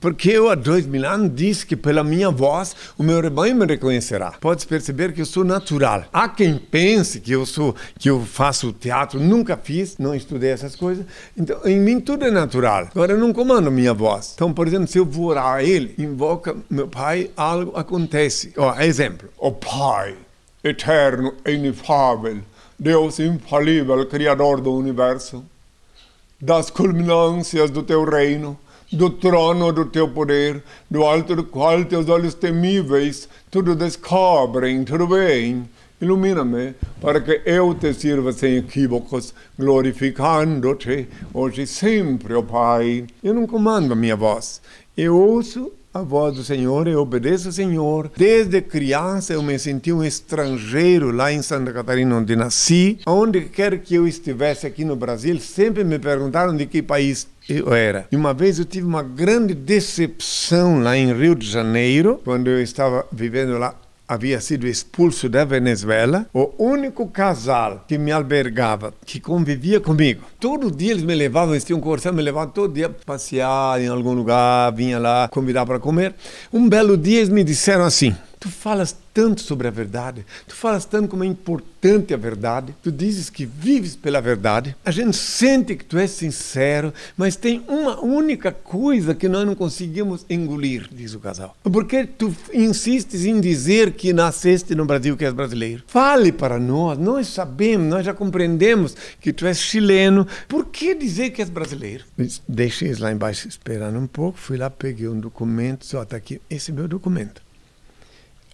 Porque eu, há dois mil anos, disse que pela minha voz o meu rebanho me reconhecerá. Pode perceber que eu sou natural. Há quem pense que eu sou, que eu faço teatro, nunca fiz, não estudei essas coisas. Então, em mim tudo é natural. Agora eu não comando minha voz. Então, por exemplo, se eu vou orar a ele, invoca meu pai, algo acontece. Ó, exemplo. O Pai, eterno e inefável, Deus infalível, Criador do Universo, das culminâncias do teu reino, do trono do teu poder, do alto do qual teus olhos temíveis tudo descobrem, tudo bem. Ilumina-me para que eu te sirva sem equívocos, glorificando-te hoje e sempre, ó oh Pai. Eu não comando a minha voz, eu ouço a voz do Senhor, eu obedeço ao Senhor. Desde criança eu me senti um estrangeiro lá em Santa Catarina, onde nasci. Onde quer que eu estivesse aqui no Brasil, sempre me perguntaram de que país eu era. E uma vez eu tive uma grande decepção lá em Rio de Janeiro, quando eu estava vivendo lá havia sido expulso da Venezuela, o único casal que me albergava, que convivia comigo. Todo dia eles me levavam, eles tinham conversado, me levavam todo dia para passear em algum lugar, vinha lá convidar para comer. Um belo dia eles me disseram assim: Tu falas tanto sobre a verdade, tu falas tanto como é importante a verdade, tu dizes que vives pela verdade. A gente sente que tu és sincero, mas tem uma única coisa que nós não conseguimos engolir, diz o casal. Porque tu insistes em dizer que nasceste no Brasil, que és brasileiro. Fale para nós, nós sabemos, nós já compreendemos que tu és chileno. Por que dizer que és brasileiro? Deixei eles lá embaixo esperando um pouco, fui lá, peguei um documento, só está aqui, esse é meu documento.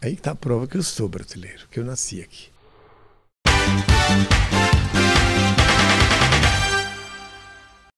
Aí está a prova que eu sou brasileiro, que eu nasci aqui.